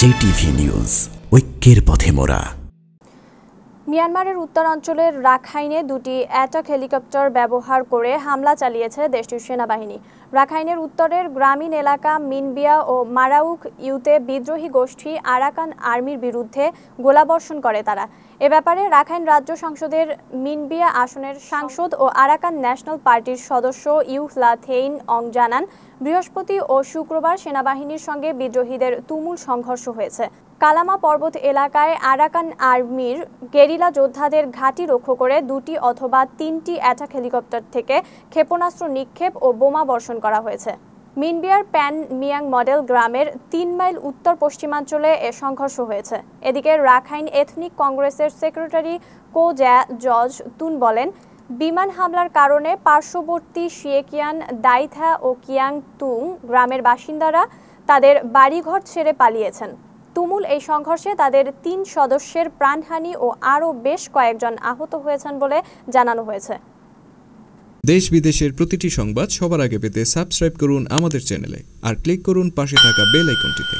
JTV news ঐক্যের পথে মোড়া মিয়ানমারের উত্তরাঞ্চলের রাখাইনে দুটি অ্যাটাক হেলিকপ্টার ব্যবহার করে হামলা চালিয়েছে দেশটির সেনাবাহিনী রাখাইনের উত্তরের গ্রামীণ এলাকা মিনবিয়া ও মারাউক ইউতে বিদ্রোহী গোষ্ঠী আরাকান আর্মির বিরুদ্ধে গোলাবর্ষণ করে তারা এ ব্যাপারে রাখাইন রাজ্য সংসদের মিনবিয়া আসনের সাংসদ ও আরাকান ন্যাশনাল পার্টির সদস্য ইউহলা থেইন অং জানান বৃহস্পতি ও শুক্রবার সেনাবাহিনীর সঙ্গে বিদ্রোহীদের তুমুল সংঘর্ষ হয়েছে কালামা পর্বত এলাকায় আরাকান আর্মির গেরিলা যোদ্ধাদের ঘাঁটি লক্ষ্য করে দুটি অথবা তিনটি অ্যাটাক হেলিকপ্টার থেকে ক্ষেপণাস্ত্র নিক্ষেপ ও বোমা বর্ষণ করা হয়েছে মিনবিয়ার প্যান মিয়াং মডেল গ্রামের তিন মাইল উত্তর পশ্চিমাঞ্চলে এ সংঘর্ষ হয়েছে এদিকে রাখাইন এথনিক কংগ্রেসের সেক্রেটারি কো জ্যা জজ তুন বলেন বিমান হামলার কারণে পার্শ্ববর্তী শিয়েকিয়ান দাইথা ও কিয়াং তুং গ্রামের বাসিন্দারা তাদের বাড়িঘর ছেড়ে পালিয়েছেন তুমুল এই সংঘর্ষে তাদের তিন সদস্যের প্রাণহানি ও আরও বেশ কয়েকজন আহত হয়েছেন বলে জানানো হয়েছে দেশ বিদেশের প্রতিটি সংবাদ সবার আগে পেতে সাবস্ক্রাইব করুন আমাদের চ্যানেলে আর ক্লিক করুন পাশে থাকা বেল আইকনটিতে